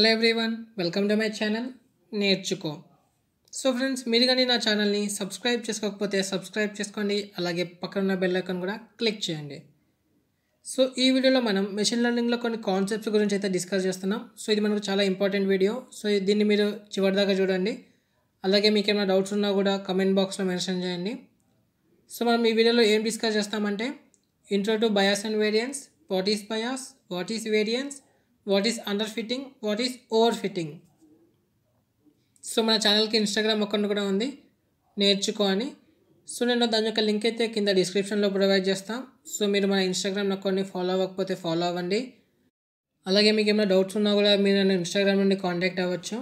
Hello everyone welcome to my channel Nerchuko so friends మీరు కానీ నా ఛానల్ని సబ్స్క్రైబ్ చేసుకోకపోతే సబ్స్క్రైబ్ చేసుకోండి అలాగే పక్కన ఉన్న బెల్ ఐకాన్ కూడా క్లిక్ చేయండి సో ఈ వీడియోలో మనం మెషిన్ లెర్నింగ్లో కొన్ని కాన్సెప్ట్స్ గురించి అయితే డిస్కస్ చేస్తున్నాం సో ఇది మనకు చాలా ఇంపార్టెంట్ వీడియో సో దీన్ని మీరు చివరిదాకా చూడండి అలాగే మీకు ఏమైనా డౌట్స్ ఉన్నా కూడా కమెంట్ బాక్స్లో మెన్షన్ చేయండి సో మనం ఈ వీడియోలో ఏం డిస్కస్ చేస్తామంటే intro to bias and variance what is bias what is variance what is underfitting what is over fitting so మన ఛానల్కి ఇన్స్టాగ్రామ్ అకౌంట్ కూడా ఉంది నేర్చుకో అని సో నేను దాని యొక్క లింక్ అయితే కింద డిస్క్రిప్షన్లో ప్రొవైడ్ చేస్తాం సో మీరు మన ఇన్స్టాగ్రామ్ అకౌంట్ని ఫాలో అవ్వకపోతే ఫాలో అవ్వండి అలాగే మీకు ఏమైనా డౌట్స్ ఉన్నా కూడా మీరు నన్ను ఇన్స్టాగ్రామ్ నుండి కాంటాక్ట్ అవ్వచ్చు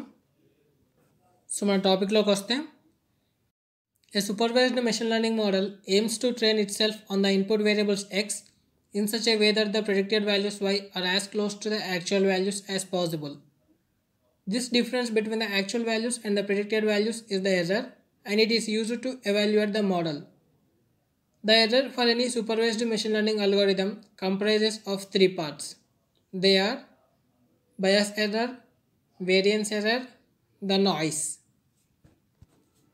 సో మన టాపిక్లోకి వస్తే a supervised machine learning model aims to train itself on the input variables x in such a way that the predicted values y are as close to the actual values as possible. This difference between the actual values and the predicted values is the error and it is used to evaluate the model. The error for any supervised machine learning algorithm comprises of three parts. They are bias error, variance error, the variance error the noise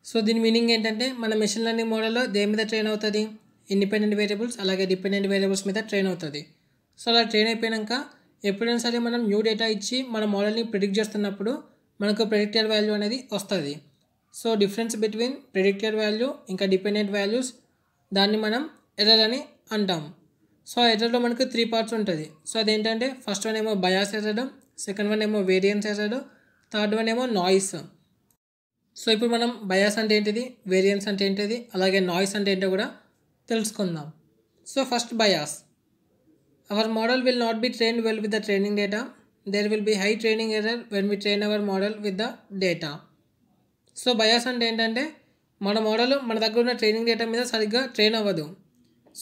so దీని meaning ఏంటంటే మన machine learning the train మీద the అవుతుంది independent variables అలాగే dependent variables మీద train అవుతుంది so అలా train అయిపోయాక ఎప్పుడైనా సరే మనం న్యూ డేటా ఇచ్చి మన మోడల్ని ప్రిడిక్ట్ చేస్తున్నప్పుడు మనకు ప్రెడిక్టెడ్ వాల్యూ అనేది వస్తుంది so difference between predicted value ఇంకా డిపెండెంట్ వాల్యూస్ దాన్ని మనం ఎర్రర్ అని అంటాం సో ఎర్రర్లో మనకు త్రీ పార్ట్స్ ఉంటుంది సో అదేంటంటే ఫస్ట్ వన్ ఏమో బయాస్ ఎర్రర్ సెకండ్ వన్ ఏమో వేరియన్స్ ఎర్రర్ థర్డ్ వన్ ఏమో నాయిస్ సో ఇప్పుడు మనం బయాస్ అంటే ఏంటిది వేరియన్స్ అంటే ఏంటిది అలాగే నాయిస్ అంటే ఏంటో కూడా తెలుసుకుందాం so first bias our model will not be train well with the training data there will be high training error when we train our model with the data so bias అంటే ఏంటంటే మన model మన దగ్గర ఉన్న training data మీద సరిగ్గా train అవ్వదు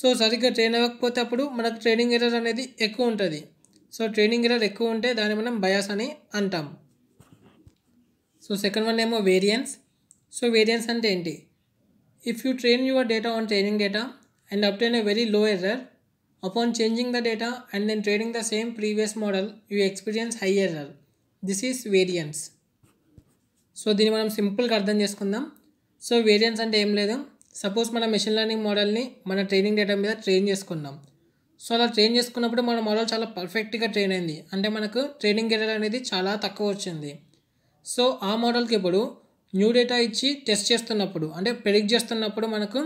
so సరిగ్గా ట్రైన్ అవ్వకపోతే అప్పుడు మనకు ట్రైనింగ్ ఎర్రర్ అనేది ఎక్కువ ఉంటుంది సో ట్రైనింగ్ ఎర్రర్ ఎక్కువ ఉంటే దాన్ని మనం బయాస్ అని అంటాం సో సెకండ్ వన్ ఏమో వేరియన్స్ సో వేరియన్స్ అంటే ఏంటి If you train your data on training data and obtain a very low error, upon changing the data and then training the same previous model, you experience high error. This is variance so దీన్ని మనం సింపుల్గా అర్థం చేసుకుందాం so variance అంటే ఏం లేదు suppose మన machine learning మోడల్ని మన ట్రైనింగ్ డేటా మీద ట్రైన్ చేసుకున్నాం సో అలా ట్రైన్ చేసుకున్నప్పుడు మన మోడల్ చాలా పర్ఫెక్ట్గా ట్రైన్ అయింది అంటే మనకు ట్రైనింగ్ ఎర్రర్ అనేది చాలా తక్కువ వచ్చింది సో ఆ మోడల్కి ఇప్పుడు న్యూ డేటా ఇచ్చి టెస్ట్ చేస్తున్నప్పుడు అంటే ప్రెడిక్ట్ చేస్తున్నప్పుడు మనకు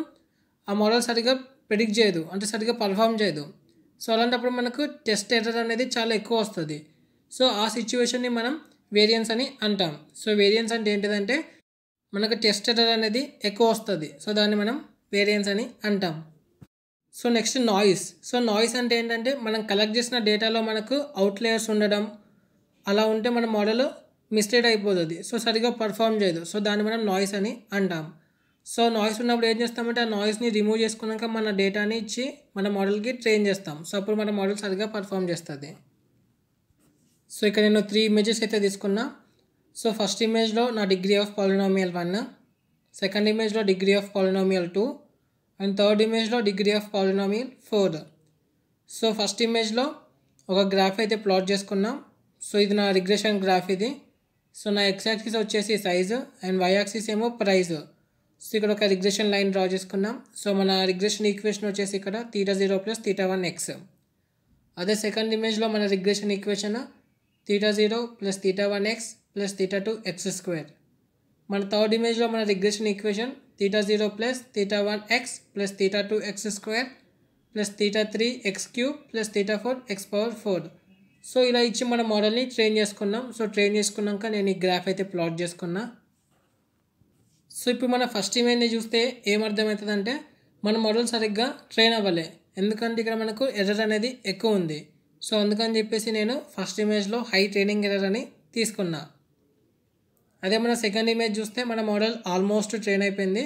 ఆ మోడల్ సరిగ్గా ప్రెడిక్ట్ చేయదు అంటే సరిగా పర్ఫామ్ చేయదు సో అలాంటప్పుడు మనకు టెస్ట్ ఎర్రర్ అనేది చాలా ఎక్కువ వస్తుంది సో ఆ సిచ్యువేషన్ని మనం వేరియన్స్ అని అంటాం సో వేరియన్స్ అంటే ఏంటిదంటే మనకు టెస్ట్ ఎర్రర్ అనేది ఎక్కువ వస్తుంది సో దాన్ని మనం వేరియన్స్ అని అంటాం so next noise so noise అంటే ఏంటంటే మనం కలెక్ట్ చేసిన డేటాలో మనకు అవుట్లేయర్స్ ఉండడం అలా ఉంటే మన మోడల్ మిస్టేట్ అయిపోతుంది సో సరిగా పర్ఫామ్ చేయదు సో దాన్ని మనం నాయిస్ అని అంటాం సో నాయిస్ ఉన్నప్పుడు ఏం చేస్తామంటే ఆ నాయిస్ని రిమూవ్ చేసుకున్నాక మన డేటాని ఇచ్చి మన మోడల్కి ట్రైన్ చేస్తాం సో అప్పుడు మన మోడల్ సరిగా పర్ఫామ్ చేస్తుంది సో ఇక్కడ నేను త్రీ ఇమేజెస్ అయితే తీసుకున్నా సో ఫస్ట్ ఇమేజ్లో నా degree of polynomial one second ఇమేజ్లో degree of polynomial two and third ఇమేజ్లో degree of polynomial four so first ఇమేజ్లో ఒక గ్రాఫ్ అయితే ప్లాట్ చేసుకున్నాం సో ఇది నా రిగ్రెషన్ గ్రాఫ్ ఇది సో నా ఎక్స్ యాక్సిస్ వచ్చేసి సైజు అండ్ వై యాక్సిస్ ఏమో ప్రైజ్ సో ఇక్కడ ఒక రిగ్రెషన్ లైన్ డ్రా చేసుకున్నాం సో మన రిగ్రెషన్ ఈక్వేషన్ వచ్చేసి ఇక్కడ theta zero plus theta one x అదే సెకండ్ ఇమేజ్లో మన regression equation theta zero plus theta one x plus theta two x square మన థర్డ్ ఇమేజ్లో మన regression equation theta zero plus theta one x plus theta two x square plus theta three x cube plus theta four x power four so ఇలా ఇచ్చి మన మోడల్ని train చేసుకున్నాం so train చేసుకున్నాక నేను ఈ గ్రాఫ్ అయితే ప్లాట్ చేసుకున్నా సో ఇప్పుడు మన ఫస్ట్ ఇమేజ్ని చూస్తే ఏమర్థమవుతుందంటే మన మోడల్ సరిగ్గా ట్రైన్ అవ్వలే ఎందుకంటే ఇక్కడ మనకు ఎర్రర్ అనేది ఎక్కువ ఉంది సో అందుకని చెప్పేసి నేను ఫస్ట్ ఇమేజ్లో హై ట్రైనింగ్ ఎర్రర్ అని తీసుకున్నా అదే మన సెకండ్ ఇమేజ్ చూస్తే మన మోడల్ ఆల్మోస్ట్ ట్రైన్ అయిపోయింది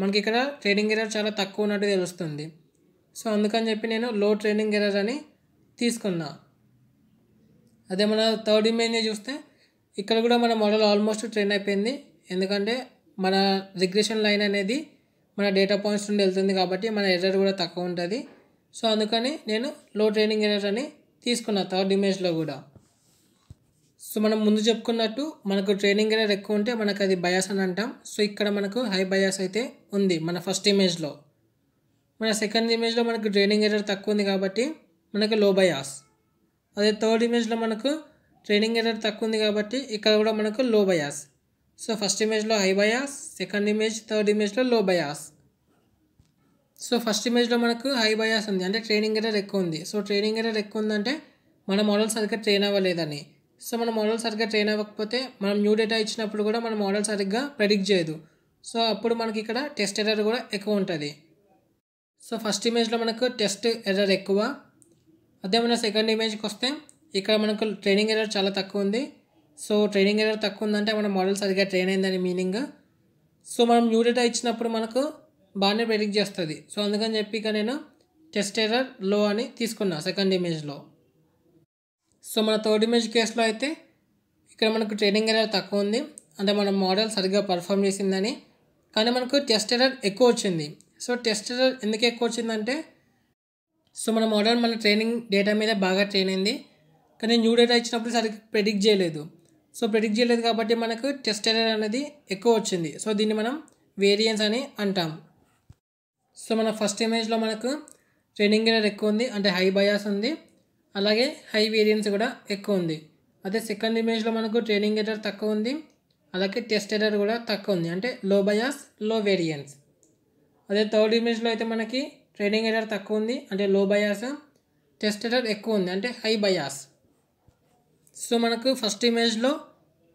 మనకి ఇక్కడ ట్రైనింగ్ ఎర్రర్ చాలా తక్కువ ఉన్నట్టు తెలుస్తుంది సో అందుకని చెప్పి నేను లో ట్రైనింగ్ ఎర్రర్ అని తీసుకున్నా అదే మన థర్డ్ ఇమేజ్ని చూస్తే ఇక్కడ కూడా మన మోడల్ ఆల్మోస్ట్ ట్రైన్ అయిపోయింది ఎందుకంటే మన రిగ్రెషన్ లైన్ అనేది మన డేటా పాయింట్స్ నుండి వెళ్తుంది కాబట్టి మన ఎర్రర్ కూడా తక్కువ ఉంటుంది సో అందుకని నేను లో ట్రైనింగ్ ఎర్రర్ అని తీసుకున్నా థర్డ్ ఇమేజ్లో కూడా సో మనం ముందు చెప్పుకున్నట్టు మనకు ట్రైనింగ్ ఎర్రర్ ఎక్కువ ఉంటే మనకు అది బయాస్ అని అంటాం సో ఇక్కడ మనకు హై బయాస్ అయితే ఉంది మన ఫస్ట్ ఇమేజ్లో మన సెకండ్ ఇమేజ్లో మనకు ట్రైనింగ్ ఎర్రర్ తక్కువ ఉంది కాబట్టి మనకు లో బయాస్ అదే థర్డ్ ఇమేజ్లో మనకు ట్రైనింగ్ ఎర్రర్ తక్కువ ఉంది కాబట్టి ఇక్కడ కూడా మనకు లో బయాస్ సో ఫస్ట్ ఇమేజ్లో high bias second image third ఇమేజ్లో లో బయాస్ సో ఫస్ట్ ఇమేజ్లో మనకు హై బయాస్ ఉంది అంటే ట్రైనింగ్ ఎర్రర్ ఎక్కువ ఉంది సో ట్రైనింగ్ ఎర్రర్ ఎక్కువ ఉందంటే మన మోడల్ సరిగ్గా ట్రైన్ అవ్వలేదని సో మన మోడల్ సరిగ్గా ట్రైన్ అవ్వకపోతే మనం న్యూ డేటా ఇచ్చినప్పుడు కూడా మన మోడల్ సరిగ్గా ప్రెడిక్ట్ చేయదు సో అప్పుడు మనకి ఇక్కడ టెస్ట్ ఎర్రర్ కూడా ఎక్కువ ఉంటుంది సో ఫస్ట్ ఇమేజ్లో మనకు టెస్ట్ ఎర్రర్ ఎక్కువ అదే మన సెకండ్ ఇమేజ్కి వస్తే ఇక్కడ మనకు ట్రైనింగ్ ఎర్రర్ చాలా తక్కువ ఉంది సో ట్రైనింగ్ ఎర్రర్ తక్కువ ఉందంటే మన మోడల్ సరిగ్గా ట్రైన్ అయిందని మీనింగ్ సో మనం న్యూ డేటా ఇచ్చినప్పుడు మనకు బాగానే ప్రెడిక్ట్ చేస్తుంది సో అందుకని చెప్పి నేను టెస్ట్ ఎర్రర్ లో అని తీసుకున్నా సెకండ్ ఇమేజ్లో సో మన థర్డ్ ఇమేజ్ కేసులో అయితే ఇక్కడ మనకు ట్రైనింగ్ ఎర్రర్ తక్కువ ఉంది అంటే మన మోడల్ సరిగ్గా పర్ఫామ్ చేసిందని కానీ మనకు టెస్ట్ ఎర్రర్ ఎక్కువ వచ్చింది సో టెస్ట్ ఎర్రర్ ఎందుకు ఎక్కువ వచ్చిందంటే సో మన మోడల్ మన ట్రైనింగ్ డేటా మీద బాగా ట్రైన్ అయింది కానీ న్యూ డేటా ఇచ్చినప్పుడు సరిగ్గా ప్రెడిక్ట్ చేయలేదు సో ప్రెడిక్ట్ చేయలేదు కాబట్టి మనకు టెస్ట్ ఎర్రర్ అనేది ఎక్కువ వచ్చింది సో దీన్ని మనం వేరియన్స్ అని అంటాం సో మన ఫస్ట్ ఇమేజ్లో మనకు ట్రైనింగ్ ఎర్రర్ ఎక్కువ ఉంది అంటే హై బయాస్ ఉంది అలాగే హై వేరియన్స్ కూడా ఎక్కువ ఉంది అదే సెకండ్ ఇమేజ్లో మనకు ట్రైనింగ్ ఎర్రర్ తక్కువ ఉంది అలాగే టెస్ట్ ఎర్రర్ కూడా తక్కువ ఉంది అంటే లో బయాస్ లో వేరియన్స్ అదే థర్డ్ ఇమేజ్లో అయితే మనకి ట్రేడింగ్ ఎర్రర్ తక్కువ ఉంది అంటే లో బయాస్ టెస్ట్ ఎర్రర్ ఎక్కువ ఉంది అంటే హై బయాస్ సో మనకు ఫస్ట్ ఇమేజ్లో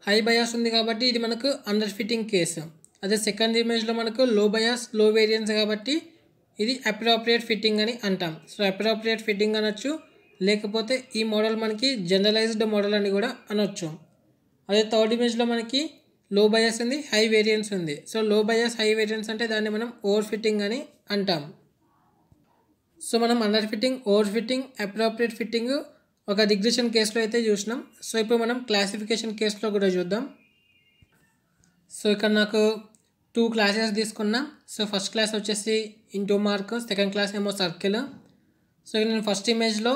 హై బయాస్ ఉంది కాబట్టి ఇది మనకు అండర్ ఫిట్టింగ్ కేసు అదే సెకండ్ ఇమేజ్లో మనకు లో బయాస్ లో వేరియన్స్ కాబట్టి ఇది అప్రాప్రియేట్ ఫిట్టింగ్ అని అంటాం సో అప్రాప్రియేట్ ఫిట్టింగ్ అనొచ్చు లేకపోతే ఈ మోడల్ మనకి జనరలైజ్డ్ మోడల్ అని కూడా అనొచ్చు అదే థర్డ్ ఇమేజ్లో మనకి లో బయాస్ ఉంది హై వేరియన్స్ ఉంది so low bias high variance అంటే దాన్ని మనం ఓవర్ ఫిట్టింగ్ అని అంటాం సో మనం underfitting overfitting appropriate fitting ఒక డిగ్రేషన్ కేసులో అయితే చూసినాం సో ఇప్పుడు మనం క్లాసిఫికేషన్ కేసులో కూడా చూద్దాం సో ఇక్కడ నాకు టూ క్లాసెస్ తీసుకున్నా సో ఫస్ట్ క్లాస్ వచ్చేసి ఇంటూ మార్క్ సెకండ్ క్లాస్ ఏమో సర్కిల్ సో నేను ఫస్ట్ ఇమేజ్లో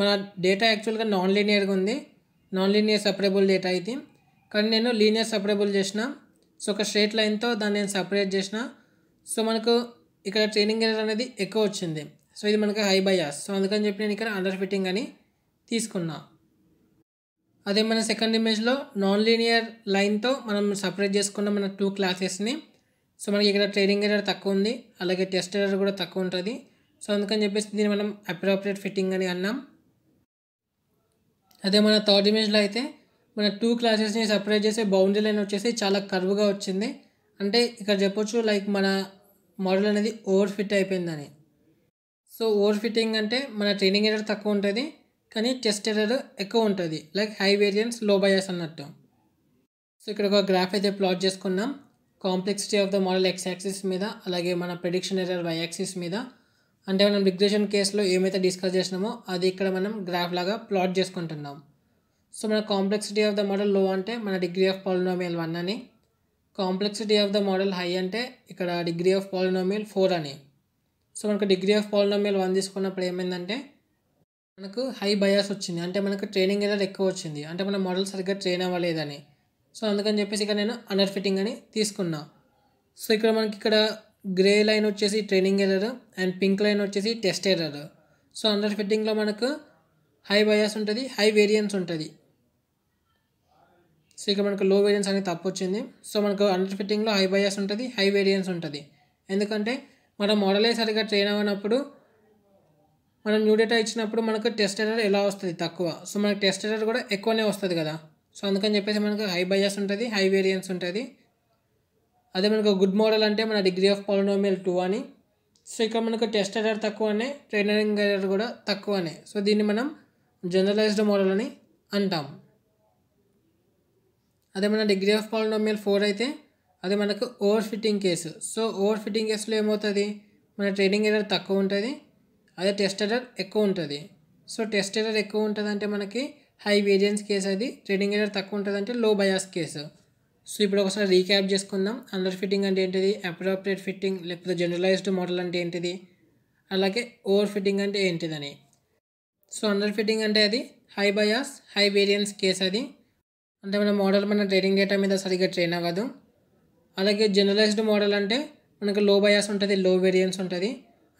మన డేటా యాక్చువల్గా నాన్ లీనియర్గా ఉంది నాన్ లీనియర్ సపరేబుల్ డేటా ఇది కానీ నేను లీనియర్ సపరేబుల్ చేసిన సో ఒక స్ట్రేట్ లైన్తో దాన్ని నేను సపరేట్ చేసిన సో మనకు ఇక్కడ ట్రైనింగ్ అనేది ఎక్కువ వచ్చింది సో ఇది మనకి హై బయాస్ సో అందుకని చెప్పి నేను ఇక్కడ అండర్ ఫిట్టింగ్ అని తీసుకున్నా అదే మన సెకండ్ ఇమేజ్లో నాన్ లీనియర్ లైన్తో మనం సపరేట్ చేసుకున్న మన టూ క్లాసెస్ని సో మనకి ఇక్కడ ట్రైనింగ్ ఎరర్ తక్కువ ఉంది అలాగే టెస్ట్ ఎరర్ కూడా తక్కువ ఉంటుంది సో అందుకని చెప్పేసి దీన్ని మనం అప్రోప్రియేట్ ఫిట్టింగ్ అని అన్నాం అదే మన థర్డ్ ఇమేజ్లో అయితే మన టూ క్లాసెస్ని సపరేట్ చేసే బౌండరీ లైన్ వచ్చేసి చాలా కర్వ్గా వచ్చింది అంటే ఇక్కడ చెప్పొచ్చు లైక్ మన మోడల్ అనేది ఓవర్ ఫిట్ అయిపోయిందని సో ఓవర్ ఫిట్టింగ్ అంటే మన ట్రైనింగ్ ఎర్రర్ తక్కువ ఉంటుంది కానీ టెస్ట్ ఎర్రర్ ఎక్కువ ఉంటుంది like high variance low bias అన్నట్టు సో ఇక్కడ ఒక గ్రాఫ్ అయితే ప్లాట్ చేసుకున్నాం complexity of the model x axis మీద అలాగే మన ప్రిడిక్షన్ ఎర్రర్ వై యాక్సిస్ మీద అంటే మనం రిగ్రెషన్ కేసులో ఏమైతే డిస్కస్ చేసినామో అది ఇక్కడ మనం గ్రాఫ్ లాగా ప్లాట్ చేసుకుంటున్నాం సో మన కాంప్లెక్సిటీ ఆఫ్ ద మోడల్ లో అంటే మన డిగ్రీ ఆఫ్ పాలినోమియల్ వన్ అని complexity of the model high అంటే ఇక్కడ డిగ్రీ ఆఫ్ పాలినోమియల్ ఫోర్ అని సో మనకు డిగ్రీ ఆఫ్ పాలినామియల్ వన్ తీసుకున్నప్పుడు ఏమైందంటే మనకు హై బయాస్ వచ్చింది అంటే మనకు ట్రైనింగ్ ఎర్రర్ ఎక్కువ వచ్చింది అంటే మన మోడల్ సరిగ్గా ట్రైన్ అవ్వలేదని సో అందుకని చెప్పేసి ఇక్కడ నేను అండర్ ఫిట్టింగ్ అని తీసుకున్నా సో ఇక్కడ మనకి ఇక్కడ గ్రే లైన్ వచ్చేసి training error and pink line వచ్చేసి టెస్ట్ ఎర్రర్ సో అండర్ ఫిట్టింగ్లో మనకు హై బయాస్ ఉంటుంది హై వేరియన్స్ ఉంటుంది సో ఇక్కడ మనకు లో వేరియన్స్ అనేది తప్పు వచ్చింది సో మనకు అండర్ ఫిట్టింగ్లో హై బయాస్ ఉంటుంది హై వేరియన్స్ ఉంటుంది ఎందుకంటే మన మోడలే సరిగ్గా ట్రైన్ అవ్వనప్పుడు మనం న్యూ డేటా ఇచ్చినప్పుడు మనకు టెస్ట్ ఎర్రర్ ఎలా వస్తుంది తక్కువ సో మనకు టెస్ట్ ఎర్రర్ కూడా ఎక్కువనే వస్తుంది కదా సో అందుకని చెప్పేసి మనకు హై బయాస్ ఉంటుంది హై వేరియన్స్ ఉంటుంది అదే మనకు గుడ్ మోడల్ అంటే మన డిగ్రీ ఆఫ్ పాలినోమియల్ టూ అని సో ఇక్కడ మనకు టెస్ట్ ఎర్రర్ తక్కువనే ట్రైనింగ్ ఎర్రర్ కూడా తక్కువనే సో దీన్ని మనం జనరలైజ్డ్ మోడల్ అని అంటాం అదే మన డిగ్రీ ఆఫ్ పాలినోమియల్ ఫోర్ అయితే అది మనకు over fitting case so over fitting కేసులో ఏమవుతుంది మన ట్రేడింగ్ ఎర్రర్ తక్కువ ఉంటుంది అదే టెస్ట్ ఎర్రర్ ఎక్కువ ఉంటుంది సో టెస్ట్ ఎర్రర్ ఎక్కువ అంటే మనకి హై వేరియన్స్ కేసు అది ట్రేడింగ్ ఎర్రర్ తక్కువ ఉంటుంది అంటే లో బయాస్ కేసు సో ఇప్పుడు ఒకసారి రీక్యాప్ చేసుకుందాం అండర్ ఫిట్టింగ్ అంటే ఏంటిది అప్రాప్రియేట్ ఫిట్టింగ్ లేకపోతే జనరలైజ్డ్ మోడల్ అంటే ఏంటిది అలాగే ఓవర్ ఫిట్టింగ్ అంటే ఏంటిదని సో అండర్ ఫిట్టింగ్ అంటే అది high bias high variance case అది అంటే మన మోడల్ మన ట్రేడింగ్ డేటా మీద సరిగ్గా ట్రైన్ అవ్వదు అలాగే జనరలైజ్డ్ మోడల్ అంటే మనకు లో బయాస్ ఉంటుంది లో వేరియన్స్ ఉంటుంది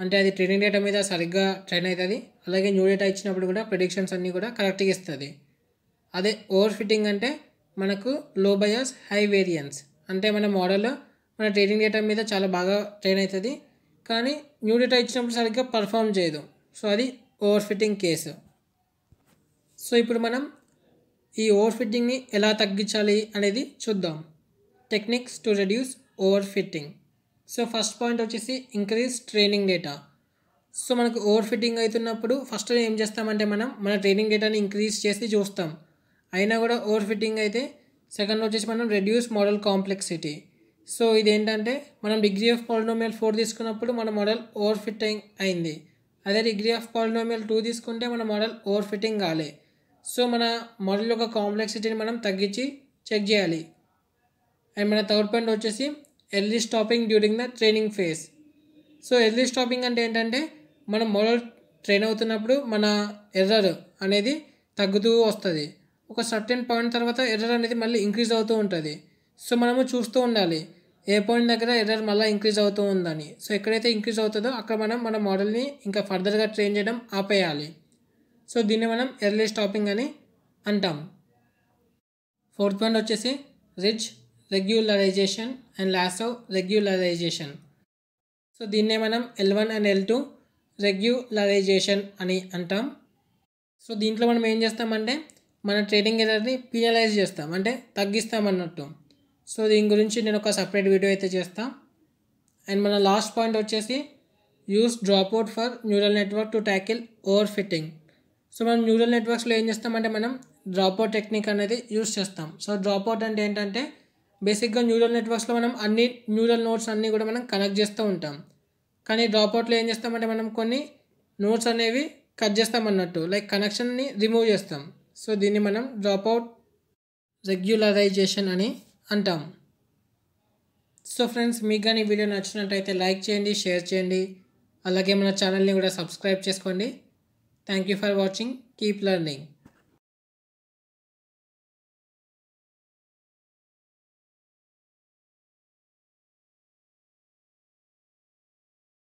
అంటే అది ట్రైనింగ్ డేటా మీద సరిగ్గా ట్రైన్ అవుతుంది అలాగే న్యూ డేటా ఇచ్చినప్పుడు కూడా ప్రొడిక్షన్స్ అన్నీ కూడా కరెక్ట్గా ఇస్తుంది అదే ఓవర్ ఫిట్టింగ్ అంటే మనకు లో బయాస్ హై వేరియన్స్ అంటే మన మోడల్ మన ట్రైనింగ్ డేటా మీద చాలా బాగా ట్రైన్ అవుతుంది కానీ న్యూ డేటా ఇచ్చినప్పుడు సరిగ్గా పర్ఫామ్ చేయదు సో అది ఓవర్ ఫిట్టింగ్ కేసు సో ఇప్పుడు మనం ఈ ఓవర్ ఫిట్టింగ్ని ఎలా తగ్గించాలి అనేది చూద్దాం techniques to reduce over fitting so first point వచ్చేసి ఇంక్రీజ్ ట్రైనింగ్ డేటా సో మనకు ఓవర్ ఫిట్టింగ్ అవుతున్నప్పుడు ఫస్ట్ ఏం చేస్తామంటే మనం మన ట్రైనింగ్ డేటాని ఇంక్రీజ్ చేసి చూస్తాం అయినా కూడా ఓవర్ ఫిట్టింగ్ అయితే సెకండ్ వచ్చేసి మనం రెడ్యూస్ మోడల్ కాంప్లెక్సిటీ సో ఇదేంటంటే మనం డిగ్రీ ఆఫ్ పాలినోమియల్ ఫోర్ తీసుకున్నప్పుడు మన మోడల్ ఓవర్ ఫిట్టింగ్ అయింది అదే డిగ్రీ ఆఫ్ పాలినోమియల్ టూ తీసుకుంటే మన మోడల్ ఓవర్ ఫిట్టింగ్ కాలే సో మన మోడల్ యొక్క కాంప్లెక్సిటీని మనం తగ్గించి చెక్ చేయాలి అండ్ మన థర్డ్ పాయింట్ వచ్చేసి early stopping during the training phase so early stopping అంటే ఏంటంటే మనం మోడల్ ట్రైన్ అవుతున్నప్పుడు మన ఎర్రర్ అనేది తగ్గుతూ వస్తుంది ఒక సర్టెన్ పాయింట్ తర్వాత ఎర్రర్ అనేది మళ్ళీ ఇంక్రీజ్ అవుతూ ఉంటుంది సో మనము చూస్తూ ఉండాలి ఏ పాయింట్ దగ్గర ఎర్రర్ మళ్ళీ ఇంక్రీజ్ అవుతూ ఉందని సో ఎక్కడైతే ఇంక్రీజ్ అవుతుందో అక్కడ మనం మన మోడల్ని ఇంకా ఫర్దర్గా ట్రైన్ చేయడం ఆపేయాలి సో దీన్ని మనం ఎర్లీ స్టాపింగ్ అని అంటాం ఫోర్త్ పాయింట్ వచ్చేసి ridge regularisation and last of regularisation so దీన్నే మనం L one and L two regularisation అని అంటాం సో దీంట్లో మనం ఏం చేస్తామంటే మన ట్రేడింగ్ ఎర్రర్ని పీనలైజ్ చేస్తాం అంటే తగ్గిస్తాం అన్నట్టు సో దీని గురించి నేను ఒక సపరేట్ వీడియో అయితే చేస్తాం అండ్ మన లాస్ట్ పాయింట్ వచ్చేసి use out for neural network to tackle over fitting so మనం న్యూరల్ నెట్వర్క్స్లో ఏం చేస్తామంటే మనం డ్రాప్ అవుట్ టెక్నిక్ అనేది యూస్ చేస్తాం సో డ్రాప్ అవుట్ అంటే ఏంటంటే బేసిక్గా న్యూరల్ నెట్వర్క్స్లో మనం అన్ని న్యూరల్ నోట్స్ అన్నీ కూడా మనం కనెక్ట్ చేస్తూ ఉంటాం కానీ డ్రాప్అవుట్లో ఏం చేస్తామంటే మనం కొన్ని నోట్స్ అనేవి కట్ చేస్తాం అన్నట్టు లైక్ కనెక్షన్ని రిమూవ్ చేస్తాం సో దీన్ని మనం డ్రాప్అవుట్ రెగ్యులరైజేషన్ అని అంటాం సో ఫ్రెండ్స్ మీకు కానీ వీడియో నచ్చినట్టయితే లైక్ చేయండి షేర్ చేయండి అలాగే మన ఛానల్ని కూడా సబ్స్క్రైబ్ చేసుకోండి thank you for watching keep learning